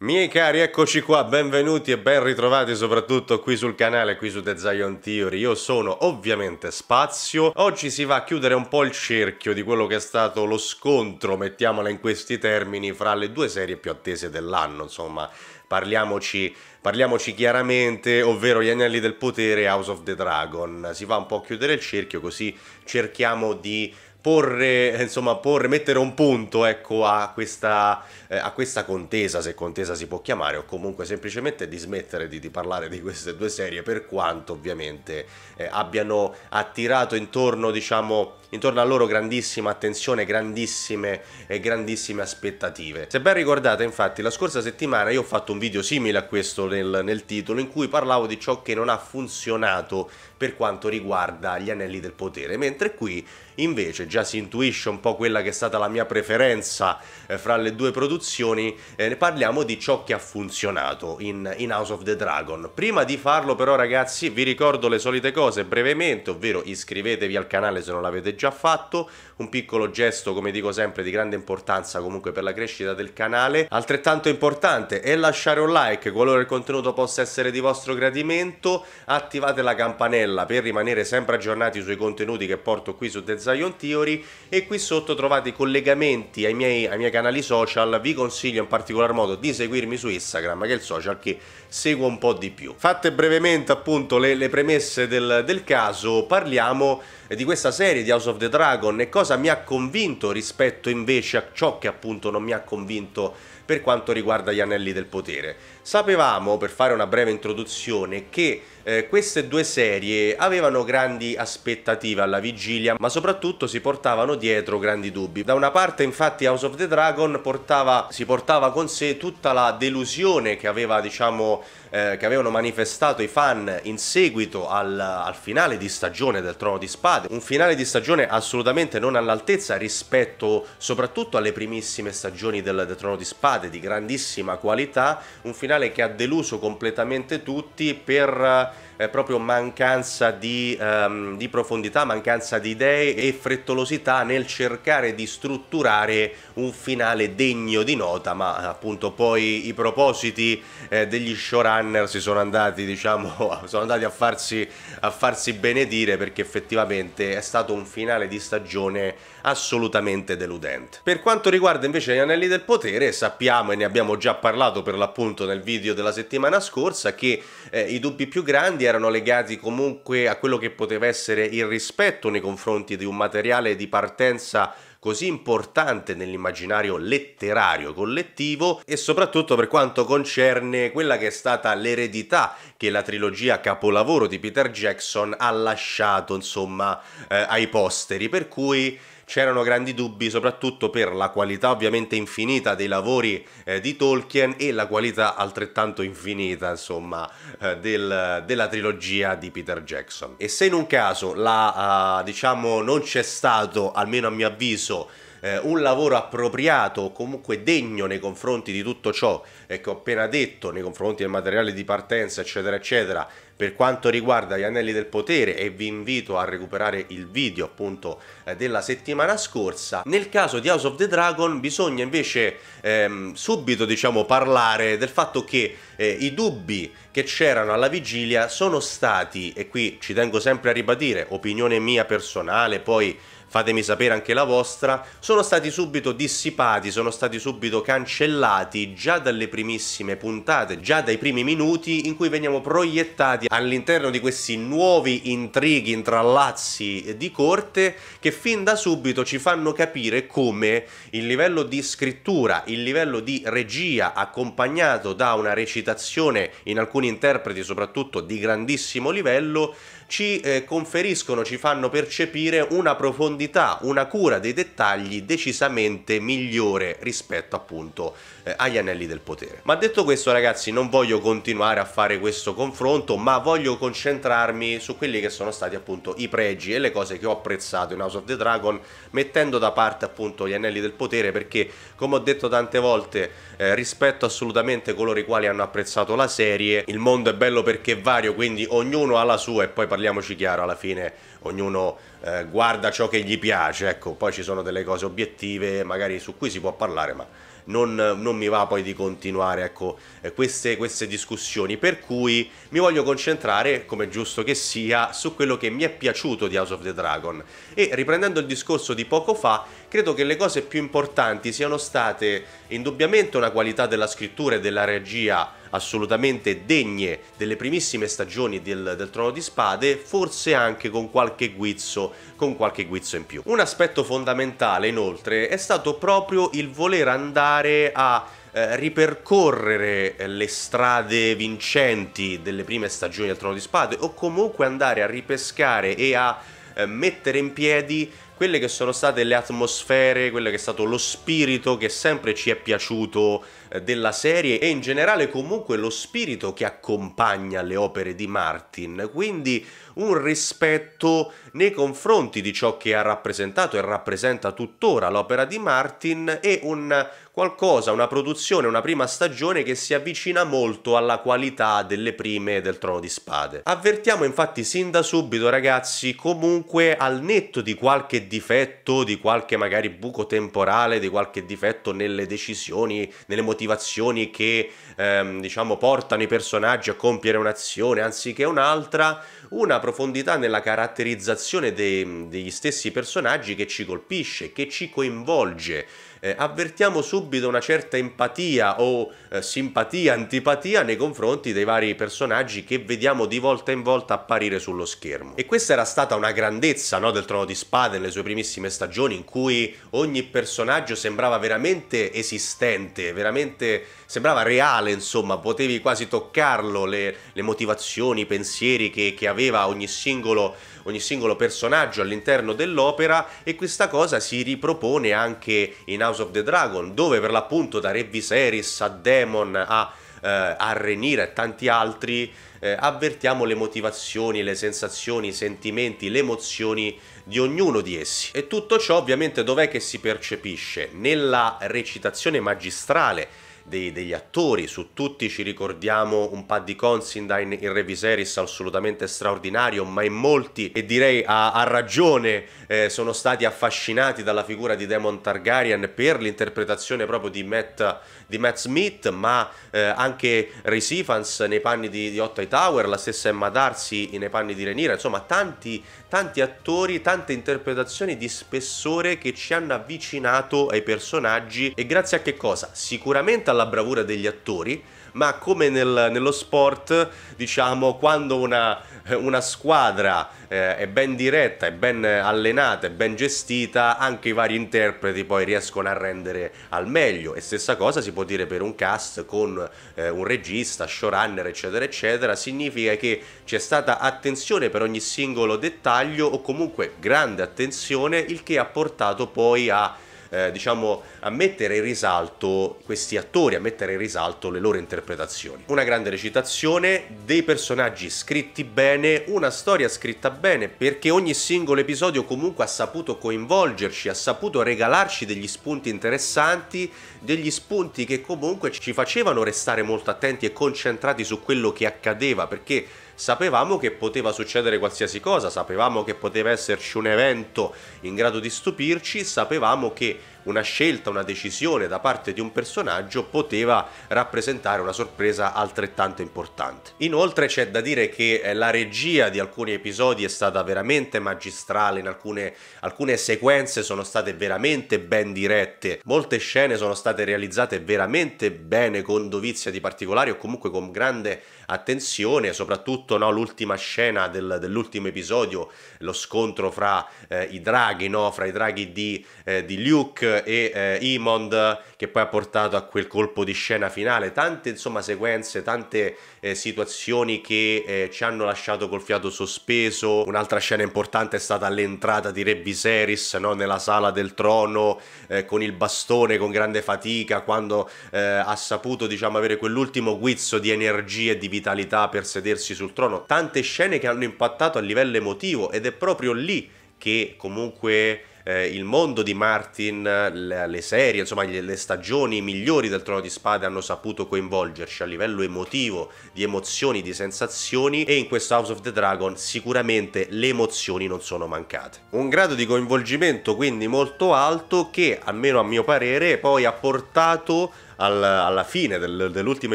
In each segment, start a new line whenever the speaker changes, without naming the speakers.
Miei cari, eccoci qua, benvenuti e ben ritrovati soprattutto qui sul canale, qui su The Zion Theory. Io sono ovviamente Spazio. Oggi si va a chiudere un po' il cerchio di quello che è stato lo scontro, mettiamola in questi termini, fra le due serie più attese dell'anno, insomma. Parliamoci, parliamoci, chiaramente, ovvero gli anelli del potere e House of the Dragon. Si va un po' a chiudere il cerchio così cerchiamo di porre, eh, insomma, porre, mettere un punto ecco, a, questa, eh, a, questa, contesa, se contesa si può chiamare, o comunque semplicemente di smettere di, di parlare di queste due serie, per quanto ovviamente eh, abbiano attirato intorno, diciamo, intorno a loro grandissima attenzione, grandissime e eh, grandissime aspettative. Se ben ricordate infatti la scorsa settimana io ho fatto un video simile a questo nel, nel titolo in cui parlavo di ciò che non ha funzionato per quanto riguarda gli anelli del potere, mentre qui invece già si intuisce un po' quella che è stata la mia preferenza eh, fra le due produzioni, eh, parliamo di ciò che ha funzionato in, in House of the Dragon. Prima di farlo però ragazzi vi ricordo le solite cose brevemente, ovvero iscrivetevi al canale se non l'avete già già fatto, un piccolo gesto come dico sempre di grande importanza comunque per la crescita del canale, altrettanto importante è lasciare un like qualora il contenuto possa essere di vostro gradimento, attivate la campanella per rimanere sempre aggiornati sui contenuti che porto qui su The Zion Theory e qui sotto trovate i collegamenti ai miei, ai miei canali social, vi consiglio in particolar modo di seguirmi su Instagram che è il social che seguo un po' di più. Fatte brevemente appunto le, le premesse del, del caso, parliamo di questa serie di House of the Dragon e cosa mi ha convinto rispetto invece a ciò che appunto non mi ha convinto per quanto riguarda gli anelli del potere. Sapevamo, per fare una breve introduzione, che eh, queste due serie avevano grandi aspettative alla vigilia, ma soprattutto si portavano dietro grandi dubbi. Da una parte, infatti, House of the Dragon portava, si portava con sé tutta la delusione che, aveva, diciamo, eh, che avevano manifestato i fan in seguito al, al finale di stagione del Trono di Spade, un finale di stagione assolutamente non all'altezza rispetto soprattutto alle primissime stagioni del, del Trono di Spade puntate di grandissima qualità, un finale che ha deluso completamente tutti per eh, eh, proprio mancanza di, ehm, di, profondità, mancanza di idee e frettolosità nel cercare di strutturare un finale degno di nota, ma appunto poi i propositi eh, degli showrunner si sono andati, diciamo, sono andati a farsi, a farsi benedire perché effettivamente è stato un finale di stagione assolutamente deludente. Per quanto riguarda invece gli anelli del potere, sappiamo e ne abbiamo già parlato per l'appunto nel video della settimana scorsa che eh, i dubbi più grandi erano legati comunque a quello che poteva essere il rispetto nei confronti di un materiale di partenza così importante nell'immaginario letterario collettivo e soprattutto per quanto concerne quella che è stata l'eredità che la trilogia capolavoro di Peter Jackson ha lasciato insomma eh, ai posteri per cui c'erano grandi dubbi soprattutto per la qualità ovviamente infinita dei lavori eh, di Tolkien e la qualità altrettanto infinita insomma eh, del, della trilogia di Peter Jackson. E se in un caso la, uh, diciamo, non c'è stato, almeno a mio avviso, eh, un lavoro appropriato o comunque degno nei confronti di tutto ciò che ho ecco, appena detto, nei confronti del materiale di partenza, eccetera, eccetera, per quanto riguarda gli anelli del potere e vi invito a recuperare il video appunto eh, della settimana scorsa, nel caso di House of the Dragon bisogna invece ehm, subito diciamo parlare del fatto che eh, i dubbi che c'erano alla vigilia sono stati, e qui ci tengo sempre a ribadire, opinione mia personale, poi fatemi sapere anche la vostra, sono stati subito dissipati, sono stati subito cancellati già dalle primissime puntate, già dai primi minuti in cui veniamo proiettati all'interno di questi nuovi intrighi, intrallazzi di corte che fin da subito ci fanno capire come il livello di scrittura, il livello di regia accompagnato da una recitazione in alcuni interpreti soprattutto di grandissimo livello ci eh, conferiscono, ci fanno percepire una profondità, una cura dei dettagli decisamente migliore rispetto appunto eh, agli anelli del potere. Ma detto questo ragazzi non voglio continuare a fare questo confronto ma voglio concentrarmi su quelli che sono stati appunto i pregi e le cose che ho apprezzato in House of the Dragon mettendo da parte appunto gli anelli del potere perché come ho detto tante volte eh, rispetto assolutamente coloro i quali hanno apprezzato la serie il mondo è bello perché è vario quindi ognuno ha la sua e poi parliamo parliamoci chiaro, alla fine ognuno eh, guarda ciò che gli piace, ecco, poi ci sono delle cose obiettive magari su cui si può parlare, ma non, non mi va poi di continuare ecco, eh, queste, queste discussioni, per cui mi voglio concentrare, come giusto che sia, su quello che mi è piaciuto di House of the Dragon e riprendendo il discorso di poco fa, credo che le cose più importanti siano state indubbiamente una qualità della scrittura e della regia assolutamente degne delle primissime stagioni del, del, Trono di Spade, forse anche con qualche guizzo, con qualche guizzo in più. Un aspetto fondamentale inoltre è stato proprio il voler andare a eh, ripercorrere le strade vincenti delle prime stagioni del Trono di Spade o comunque andare a ripescare e a eh, mettere in piedi quelle che sono state le atmosfere, quello che è stato lo spirito che sempre ci è piaciuto eh, della serie e in generale comunque lo spirito che accompagna le opere di Martin, quindi un rispetto nei confronti di ciò che ha rappresentato e rappresenta tuttora l'opera di Martin e un qualcosa, una produzione, una prima stagione che si avvicina molto alla qualità delle prime del Trono di Spade. Avvertiamo infatti sin da subito ragazzi, comunque al netto di qualche difetto, di qualche magari buco temporale, di qualche difetto nelle decisioni, nelle motivazioni motivazioni che ehm, diciamo portano i personaggi a compiere un'azione anziché un'altra, una profondità nella caratterizzazione dei, degli stessi personaggi che ci colpisce, che ci coinvolge eh, avvertiamo subito una certa empatia o eh, simpatia, antipatia nei confronti dei vari personaggi che vediamo di volta in volta apparire sullo schermo. E questa era stata una grandezza no, del Trono di Spade nelle sue primissime stagioni in cui ogni personaggio sembrava veramente esistente, veramente sembrava reale, insomma, potevi quasi toccarlo, le, le motivazioni, i pensieri che, che aveva ogni singolo, ogni singolo personaggio all'interno dell'opera e questa cosa si ripropone anche in House of the Dragon, dove per l'appunto da Re Viserys a Demon a, eh, a Renira e tanti altri eh, avvertiamo le motivazioni, le sensazioni, i sentimenti, le emozioni di ognuno di essi. E tutto ciò ovviamente dov'è che si percepisce? Nella recitazione magistrale dei, degli attori, su tutti ci ricordiamo un Paddy Considine in Reviseris assolutamente straordinario, ma in molti, e direi a, a ragione, eh, sono stati affascinati dalla figura di Damon Targaryen per l'interpretazione proprio di Matt, di Matt Smith, ma eh, anche Rhys Ifans nei panni di, di Otto Tower, la stessa Emma Darcy nei panni di Renira, insomma tanti, tanti attori, tante interpretazioni di spessore che ci hanno avvicinato ai personaggi e grazie a che cosa? Sicuramente alla alla bravura degli attori, ma come nel, nello sport, diciamo, quando una, una squadra eh, è ben diretta, è ben allenata, è ben gestita, anche i vari interpreti poi riescono a rendere al meglio. E stessa cosa si può dire per un cast con eh, un regista, showrunner, eccetera, eccetera. Significa che c'è stata attenzione per ogni singolo dettaglio o comunque grande attenzione, il che ha portato poi a eh, diciamo, a mettere in risalto questi attori, a mettere in risalto le loro interpretazioni. Una grande recitazione, dei personaggi scritti bene, una storia scritta bene, perché ogni singolo episodio comunque ha saputo coinvolgerci, ha saputo regalarci degli spunti interessanti, degli spunti che comunque ci facevano restare molto attenti e concentrati su quello che accadeva, perché sapevamo che poteva succedere qualsiasi cosa, sapevamo che poteva esserci un evento in grado di stupirci, sapevamo che una scelta, una decisione da parte di un personaggio poteva rappresentare una sorpresa altrettanto importante. Inoltre c'è da dire che eh, la regia di alcuni episodi è stata veramente magistrale, in alcune, alcune sequenze sono state veramente ben dirette, molte scene sono state realizzate veramente bene con dovizia di particolari o comunque con grande attenzione, soprattutto no, l'ultima scena del, dell'ultimo episodio, lo scontro fra eh, i draghi, no, fra i draghi di, eh, di Luke Rock e eh, Imond che poi ha portato a quel colpo di scena finale, tante insomma sequenze, tante eh, situazioni che eh, ci hanno lasciato col fiato sospeso, un'altra scena importante è stata l'entrata di Re Viserys no? nella sala del trono eh, con il bastone, con grande fatica, quando eh, ha saputo diciamo avere quell'ultimo guizzo di energia e di vitalità per sedersi sul trono, tante scene che hanno impattato a livello emotivo ed è proprio lì che comunque eh, il mondo di Martin, le, le serie, insomma le, le stagioni migliori del Trono di Spade hanno saputo coinvolgerci a livello emotivo, di emozioni, di sensazioni e in questo House of the Dragon sicuramente le emozioni non sono mancate. Un grado di coinvolgimento quindi molto alto che, almeno a mio parere, poi ha portato al, alla fine del, dell'ultimo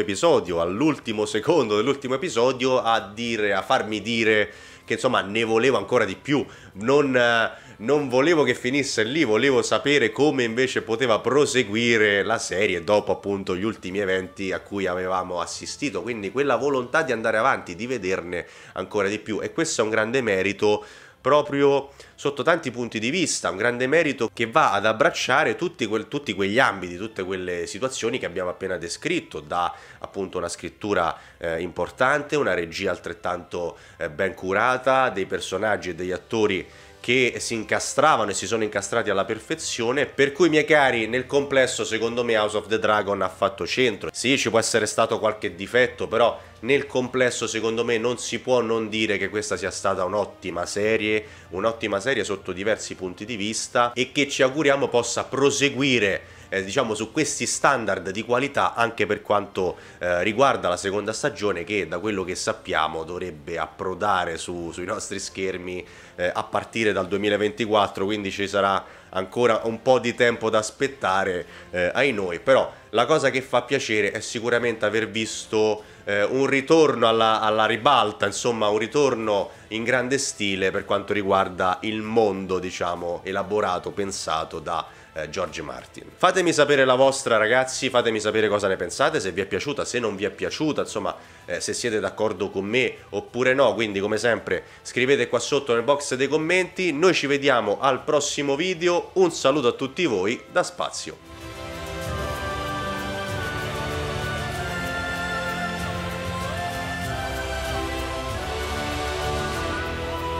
episodio, all'ultimo secondo dell'ultimo episodio, a, dire, a farmi dire che insomma ne volevo ancora di più. Non, non, volevo che finisse lì, volevo sapere come invece poteva proseguire la serie dopo appunto gli ultimi eventi a cui avevamo assistito. Quindi quella volontà di andare avanti, di vederne ancora di più. E questo è un grande merito proprio sotto tanti punti di vista, un grande merito che va ad abbracciare tutti, que- tutti quegli ambiti, tutte quelle situazioni che abbiamo appena descritto, da appunto una scrittura eh, importante, una regia altrettanto eh, ben curata, dei personaggi e degli attori che si incastravano e si sono incastrati alla perfezione, per cui miei cari nel complesso secondo me House of the Dragon ha fatto centro. Sì, ci può essere stato qualche difetto, però nel complesso secondo me non si può non dire che questa sia stata un'ottima serie, un'ottima serie sotto diversi punti di vista e che ci auguriamo possa proseguire eh, diciamo, su questi standard di qualità anche per quanto eh, riguarda la seconda stagione che da quello che sappiamo dovrebbe approdare su, sui nostri schermi eh, a partire dal 2024, quindi ci sarà ancora un po' di tempo da aspettare eh, ai noi, però la cosa che fa piacere è sicuramente aver visto eh, un ritorno alla, alla, ribalta, insomma un ritorno in grande stile per quanto riguarda il mondo diciamo, elaborato, pensato da eh, George Martin. Fatemi sapere la vostra ragazzi, fatemi sapere cosa ne pensate, se vi è piaciuta, se non vi è piaciuta, insomma eh, se siete d'accordo con me oppure no, quindi come sempre scrivete qua sotto nel box dei commenti, noi ci vediamo al prossimo video, un saluto a tutti voi da Spazio